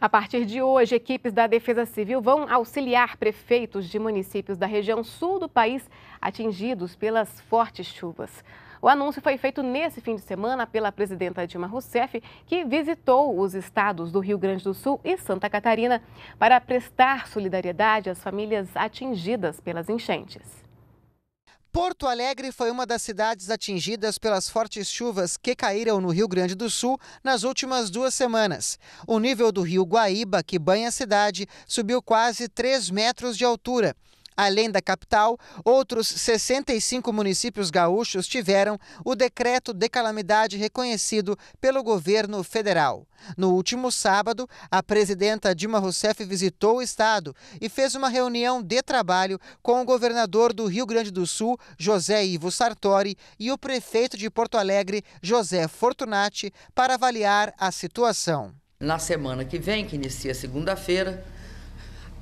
A partir de hoje, equipes da Defesa Civil vão auxiliar prefeitos de municípios da região sul do país atingidos pelas fortes chuvas. O anúncio foi feito nesse fim de semana pela presidenta Dilma Rousseff, que visitou os estados do Rio Grande do Sul e Santa Catarina para prestar solidariedade às famílias atingidas pelas enchentes. Porto Alegre foi uma das cidades atingidas pelas fortes chuvas que caíram no Rio Grande do Sul nas últimas duas semanas. O nível do rio Guaíba, que banha a cidade, subiu quase 3 metros de altura. Além da capital, outros 65 municípios gaúchos tiveram o decreto de calamidade reconhecido pelo governo federal. No último sábado, a presidenta Dilma Rousseff visitou o estado e fez uma reunião de trabalho com o governador do Rio Grande do Sul, José Ivo Sartori, e o prefeito de Porto Alegre, José Fortunati, para avaliar a situação. Na semana que vem, que inicia segunda-feira,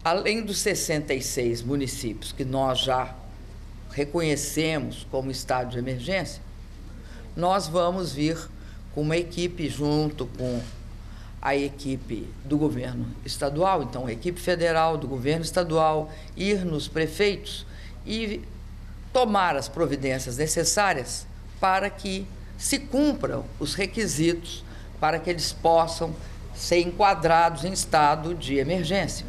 além dos 66 municípios que nós já reconhecemos como estado de emergência, nós vamos vir com uma equipe junto com a equipe do governo estadual, então a equipe federal do governo estadual, ir nos prefeitos e tomar as providências necessárias para que se cumpram os requisitos para que eles possam ser enquadrados em estado de emergência.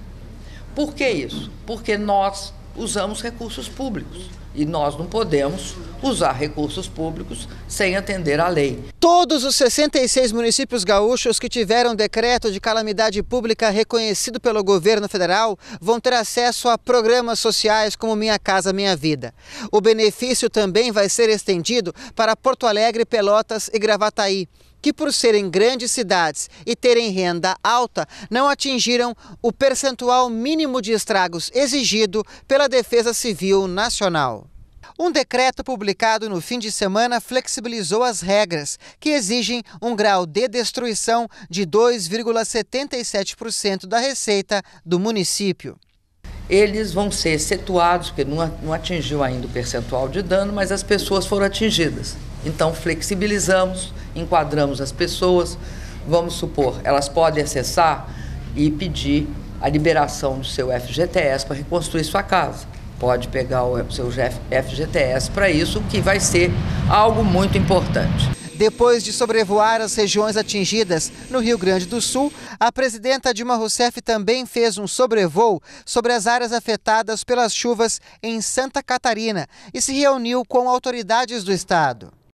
Por que isso? Porque nós usamos recursos públicos. E nós não podemos usar recursos públicos sem atender à lei. Todos os 66 municípios gaúchos que tiveram decreto de calamidade pública reconhecido pelo governo federal vão ter acesso a programas sociais como Minha Casa Minha Vida. O benefício também vai ser estendido para Porto Alegre, Pelotas e Gravataí. Que, por serem grandes cidades e terem renda alta, não atingiram o percentual mínimo de estragos exigido pela Defesa Civil Nacional. Um decreto publicado no fim de semana flexibilizou as regras, que exigem um grau de destruição de 2,77% da receita do município. Eles vão ser excetuados, porque não atingiu ainda o percentual de dano, mas as pessoas foram atingidas. Então, flexibilizamos, enquadramos as pessoas, vamos supor, elas podem acessar e pedir a liberação do seu FGTS para reconstruir sua casa pode pegar o seu FGTS para isso, que vai ser algo muito importante. Depois de sobrevoar as regiões atingidas no Rio Grande do Sul, a presidenta Dilma Rousseff também fez um sobrevoo sobre as áreas afetadas pelas chuvas em Santa Catarina e se reuniu com autoridades do estado.